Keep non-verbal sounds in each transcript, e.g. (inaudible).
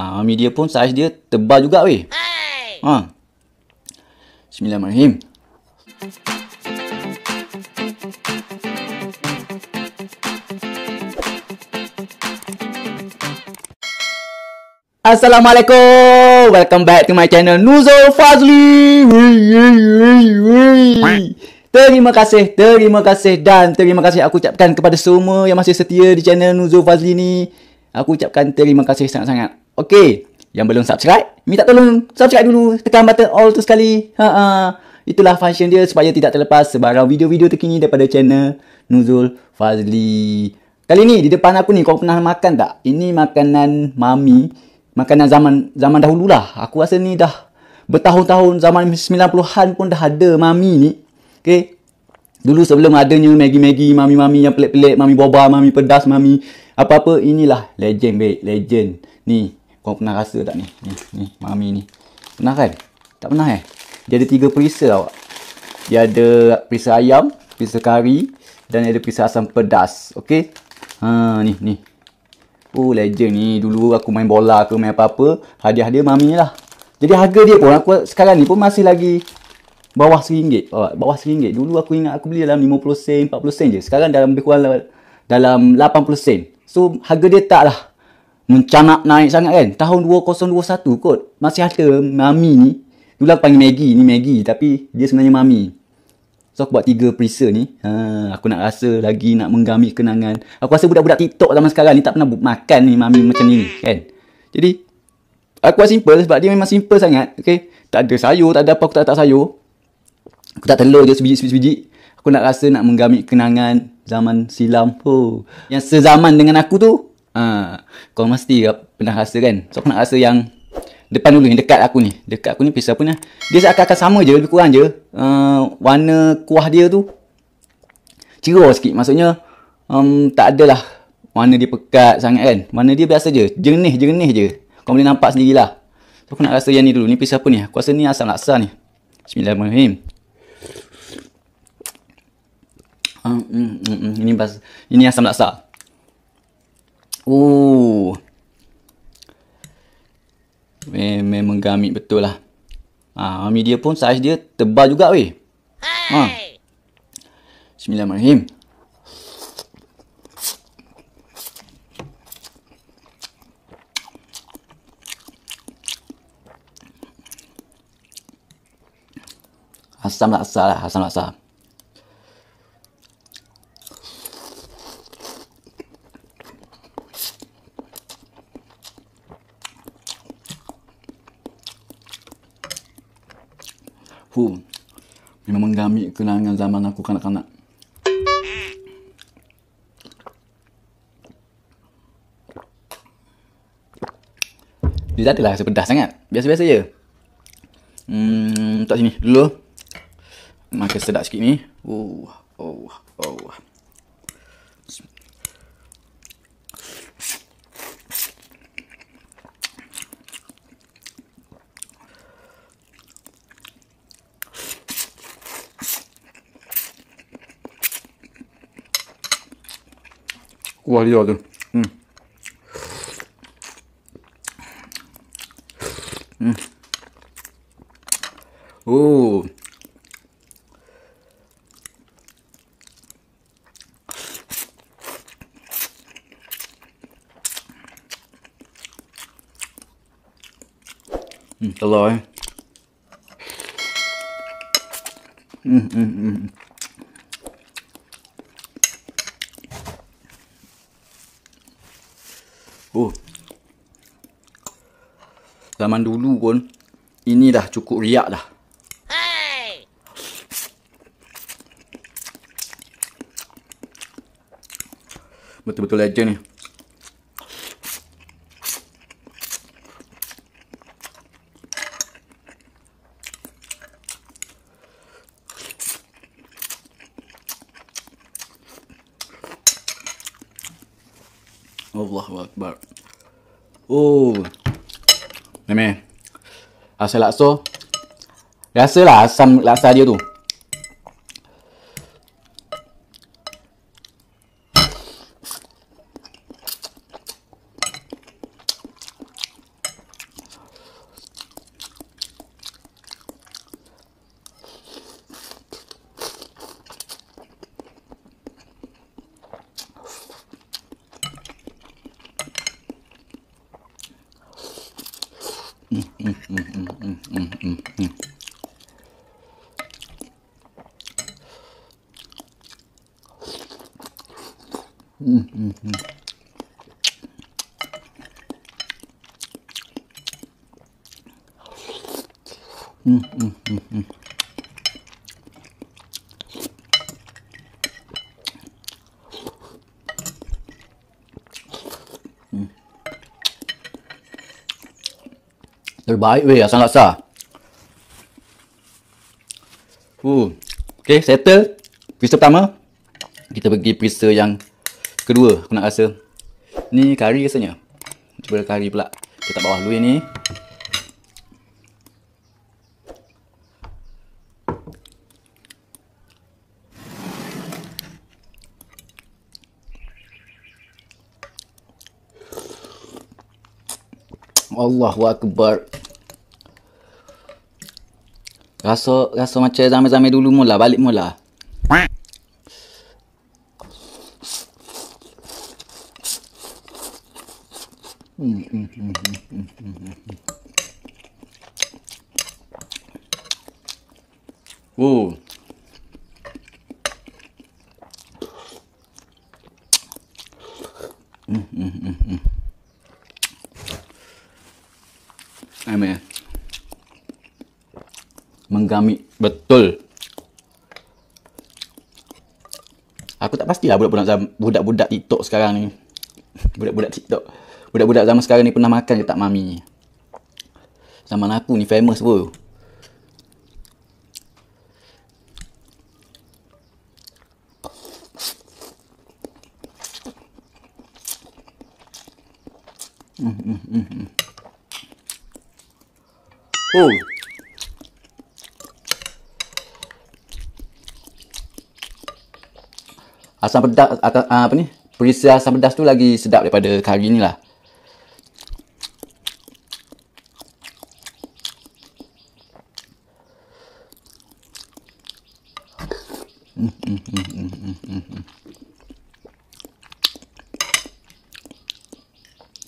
Ha, media pun saiz dia tebal juga weh. Hey. Ha. Bismillahirrahmanirrahim. Assalamualaikum. Welcome back to my channel Nuzo Fazli. Terima kasih, terima kasih dan terima kasih aku ucapkan kepada semua yang masih setia di channel Nuzo Fazli ni. Aku ucapkan terima kasih sangat-sangat. Okey, yang belum subscribe, minta tolong subscribe dulu. Tekan button all tu sekali. Ha -ha. Itulah function dia supaya tidak terlepas sebarang video-video terkini daripada channel Nuzul Fazli. Kali ni, di depan aku ni, kau pernah makan tak? Ini makanan mami. Makanan zaman zaman dahulu lah. Aku rasa ni dah bertahun-tahun zaman 90-an pun dah ada mami ni. Okey. Dulu sebelum adanya Maggi-Maggi, mami-mami yang pelik-pelik, mami boba, mami pedas, mami apa-apa. Inilah legend, baik. Legend. Ni, kau pernah rasa tak ni? Ni, ni, mami ni. Pernah kan? Tak pernah eh? Dia ada tiga perisa awak. Dia ada perisa ayam, perisa kari dan ada perisa asam pedas. Okey? Ha, ni, ni. Oh, legend ni. Dulu aku main bola ke main apa-apa, hadiah dia mami lah. Jadi harga dia pun aku sekarang ni pun masih lagi bawah RM1. Oh, bawah RM1. Dulu aku ingat aku beli dalam 50 sen, 40 sen je. Sekarang dalam lebih kurang dalam 80 sen. So harga dia taklah mencanak naik sangat kan. Tahun 2021 kot. Masih ada Mami ni. Itulah aku panggil Maggie. Ni Maggie. Tapi dia sebenarnya Mami. So aku buat tiga perisa ni. Ha, aku nak rasa lagi nak menggami kenangan. Aku rasa budak-budak TikTok zaman sekarang ni tak pernah makan ni Mami macam ni kan. Jadi aku buat simple sebab dia memang simple sangat. Okay. Tak ada sayur. Tak ada apa aku tak letak sayur. Aku tak telur je sebiji-sebiji. Aku nak rasa nak menggami kenangan zaman silam. Oh. Yang sezaman dengan aku tu Ha, Kau mesti pernah rasa kan So aku nak rasa yang Depan dulu ni dekat aku ni Dekat aku ni pisau pun ya. Dia seakan-akan sama je lebih kurang je uh, Warna kuah dia tu Cerah sikit maksudnya um, Tak adalah Warna dia pekat sangat kan Warna dia biasa je Jernih-jernih je Kau boleh nampak sendirilah So aku nak rasa yang ni dulu Ni pisau apa ni Aku rasa ni asam laksa ni Bismillahirrahmanirrahim Hmm, hmm, hmm, ini bas, ini asam laksa. Oh. Memang, memang betul lah. Ah, ha, media pun saiz dia tebal juga weh. Hey. Ha. Bismillahirrahmanirrahim. Asam lah asal lah, asam lah asal. hu memang menggami kenangan zaman aku kanak-kanak dia tak adalah sepedas sangat biasa-biasa je hmm tak sini dulu makan sedap sikit ni oh oh oh o aliado. Hum. Hum. Hum, tá lá, hein? Hum, hum, hum. hum. Oh. Zaman dulu pun ini dah cukup riak dah. Hey. Betul-betul legend ni. Allahu Akbar. Oh. Memang. asal laksa. Rasalah asam laksa dia tu. 음, 음. 음, 음, 음. 음, 음, 음, 음. 음. 늘 마이 왜 야상아싸 Uh. Okay, settle. Periksa pertama. Kita pergi periksa yang kedua. Aku nak rasa. Ni kari rasanya. Cuba kari pula. Kita bawah dulu ni. Allahu Akbar. Rasa rasa macam zame-zame dulu mula balik mula. Hmm. Oh. menggamit betul aku tak pastilah budak-budak budak-budak TikTok sekarang ni budak-budak TikTok budak-budak zaman sekarang ni pernah makan ke tak mami zaman aku ni famous pun Mm, mm, mm, mm. Oh. asam pedas atau ah, ah, apa ni perisa asam pedas tu lagi sedap daripada kari ni lah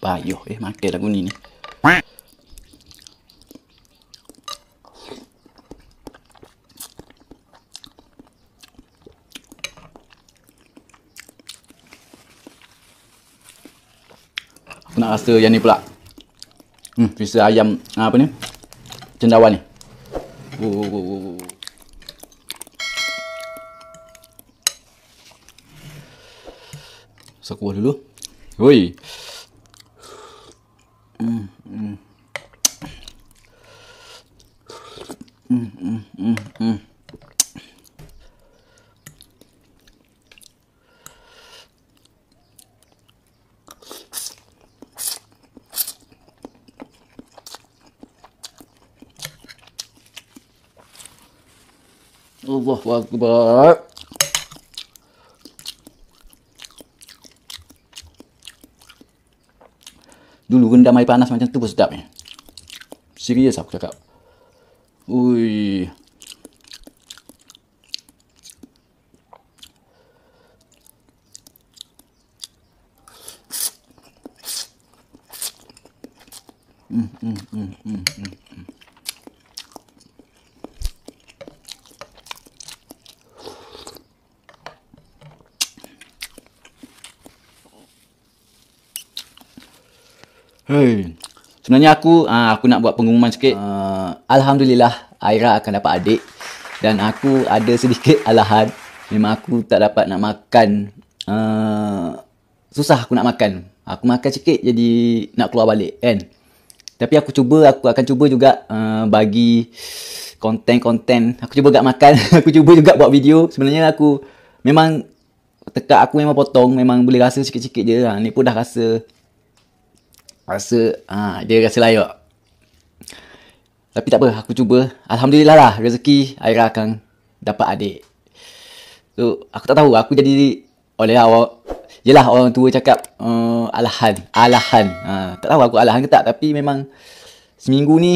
payuh eh makan lagu ni ni Aku nak rasa yang ni pula. Hmm, rasa ayam ah, apa ni? Cendawan ni. Oh, oh, oh, oh. Masak oh. kuah dulu. Woi. Mm, mm, mm, mm, mm. Hmm, hmm. الله أكبر dulu rendam air panas macam tu pun sedap ni. Eh. Serius aku cakap. Ui. Sebenarnya aku uh, aku nak buat pengumuman sikit. Uh, Alhamdulillah Aira akan dapat adik dan aku ada sedikit (laughs) alahan. Memang aku tak dapat nak makan. Uh, susah aku nak makan. Aku makan sikit jadi nak keluar balik kan. Tapi aku cuba aku akan cuba juga uh, bagi konten-konten. Aku cuba gak makan, (laughs) aku cuba juga buat video. Sebenarnya aku memang tekak aku memang potong, memang boleh rasa sikit-sikit je lah. Ni pun dah rasa rasa ha, dia rasa layak. Tapi tak apa, aku cuba. Alhamdulillah lah, rezeki Aira akan dapat adik. So, aku tak tahu. Aku jadi oleh lah, awak. Yelah, orang tua cakap uh, eh, alahan. Alahan. Ha, tak tahu aku alahan ke tak. Tapi memang seminggu ni,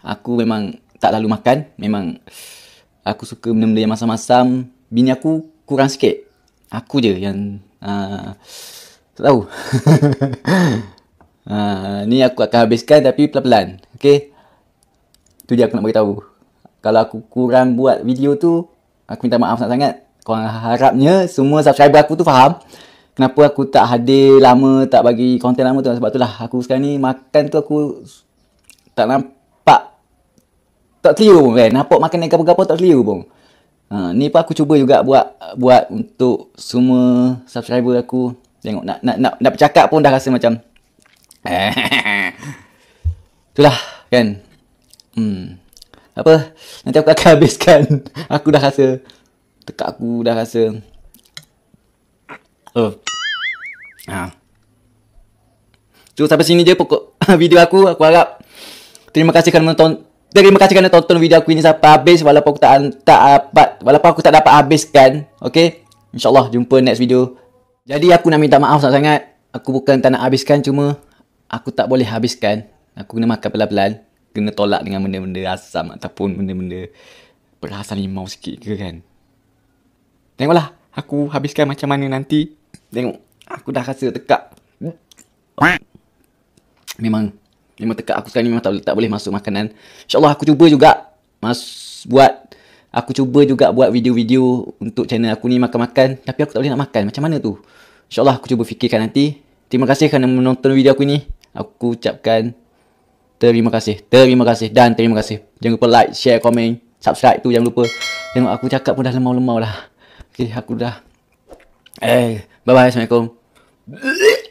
aku memang tak lalu makan. Memang aku suka benda-benda yang masam-masam. Bini aku kurang sikit. Aku je yang... Uh, tak tahu. (laughs) Ha, ni aku akan habiskan tapi pelan-pelan. Okay. Tu je aku nak tahu. Kalau aku kurang buat video tu, aku minta maaf sangat-sangat. Korang harapnya semua subscriber aku tu faham. Kenapa aku tak hadir lama, tak bagi konten lama tu. Sebab itulah aku sekarang ni makan tu aku tak nampak. Tak clear pun kan. Nampak makan yang apa-apa tak clear pun. Ha, ni pun aku cuba juga buat buat untuk semua subscriber aku. Tengok nak, nak, nak, nak bercakap pun dah rasa macam (laughs) Itulah kan hmm. Apa Nanti aku akan (laughs) habiskan Aku dah rasa teka aku dah rasa Oh Ha Tu sampai sini je pokok (laughs) video aku Aku harap Terima kasih kerana menonton Terima kasih kerana tonton video aku ini sampai habis Walaupun aku tak, tak dapat Walaupun aku tak dapat habiskan Okay InsyaAllah jumpa next video Jadi aku nak minta maaf sangat-sangat Aku bukan tak nak habiskan cuma aku tak boleh habiskan. Aku kena makan pelan-pelan. Kena tolak dengan benda-benda asam ataupun benda-benda perasan limau sikit ke kan. Tengoklah aku habiskan macam mana nanti. Tengok. Aku dah rasa tekak. Memang. Memang tekak aku sekarang memang tak, tak boleh masuk makanan. InsyaAllah aku cuba juga. Mas buat. Aku cuba juga buat video-video untuk channel aku ni makan-makan. Tapi aku tak boleh nak makan. Macam mana tu? InsyaAllah aku cuba fikirkan nanti. Terima kasih kerana menonton video aku ni aku ucapkan terima kasih. Terima kasih dan terima kasih. Jangan lupa like, share, komen, subscribe tu jangan lupa. Tengok aku cakap pun dah lemau-lemau dah. Okay, aku dah. Eh, bye-bye. Assalamualaikum.